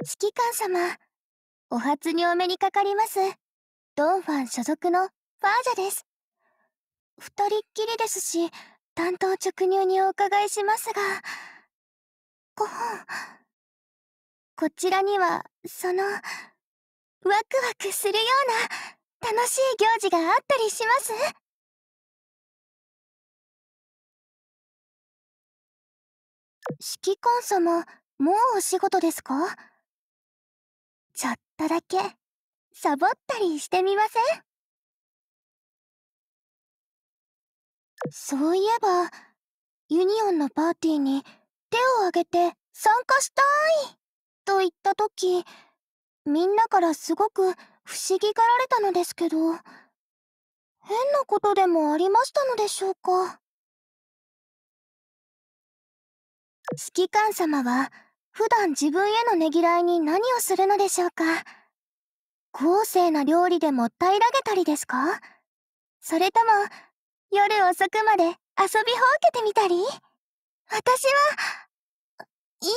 指揮官様、お初にお目にかかります。ドンファン所属のファージャです。二人っきりですし、担当直入にお伺いしますが、ご本、こちらには、その、ワクワクするような楽しい行事があったりします指揮官様、もうお仕事ですかちょっとだけサボったりしてみませんそういえばユニオンのパーティーに手を挙げて参加したいと言った時みんなからすごく不思議がられたのですけど変なことでもありましたのでしょうか指揮官様は普段自分へのねぎらいに何をするのでしょうか豪勢な料理でもったいらげたりですかそれとも夜遅くまで遊びほうけてみたり私は、いえ、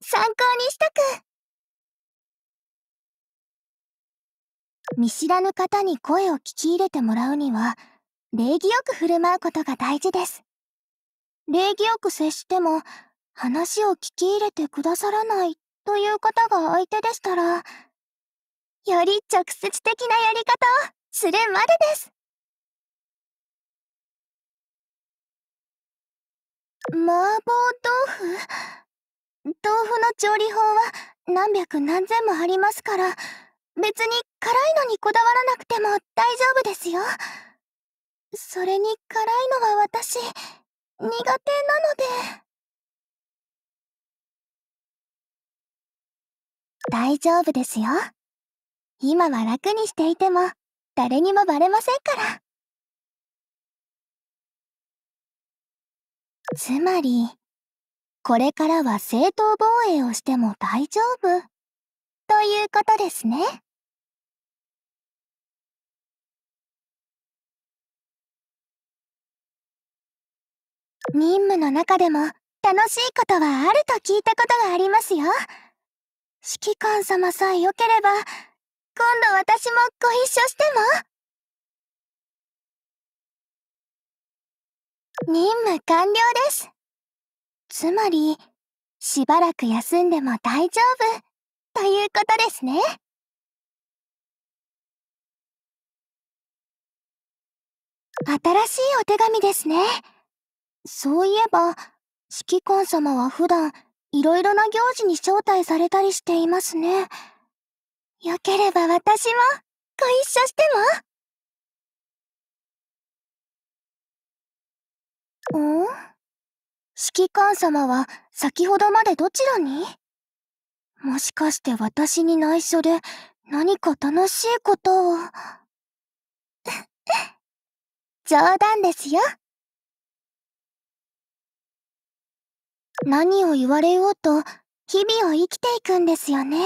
参考にしたく。見知らぬ方に声を聞き入れてもらうには、礼儀よく振る舞うことが大事です。礼儀よく接しても、話を聞き入れてくださらないという方が相手でしたら、より直接的なやり方をするまでです。麻婆豆腐豆腐の調理法は何百何千もありますから、別に辛いのにこだわらなくても大丈夫ですよ。それに辛いのは私、苦手なので。大丈夫ですよ。今は楽にしていても、誰にもバレませんから。つまり、これからは正当防衛をしても大丈夫、ということですね。任務の中でも楽しいことはあると聞いたことがありますよ。指揮官様さえ良ければ、今度私もご一緒しても任務完了です。つまり、しばらく休んでも大丈夫、ということですね。新しいお手紙ですね。そういえば、指揮官様は普段、いろいろな行事に招待されたりしていますね。よければ私も、ご一緒してもん指揮官様は先ほどまでどちらにもしかして私に内緒で何か楽しいことを。冗談ですよ。何を言われようと日々を生きていくんですよね。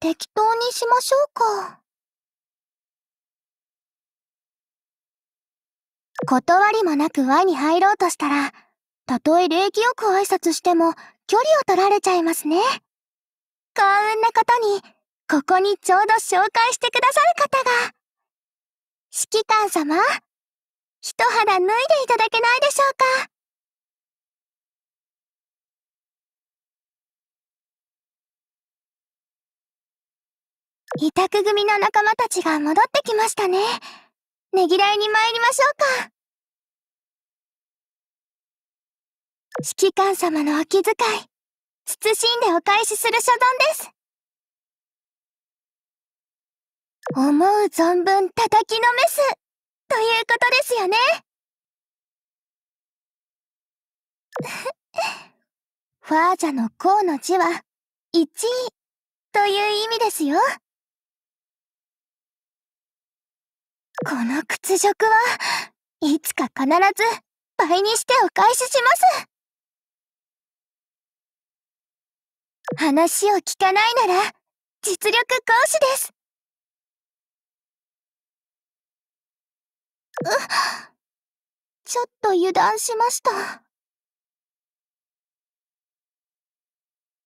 適当にしましょうか。断りもなく輪に入ろうとしたら、たとえ礼儀よく挨拶しても距離を取られちゃいますね。幸運なことに、ここにちょうど紹介してくださる方が。指揮官様、一肌脱いでいただけないでしょうか。委託組の仲間たちが戻ってきましたね。ねぎらいに参りましょうか。指揮官様のお気遣い、慎んでお返しする所存です。思う存分叩きのめす、ということですよね。ファージャの項の字は、1という意味ですよ。この屈辱はいつか必ず倍にしてお返しします話を聞かないなら実力行使ですうっちょっと油断しました。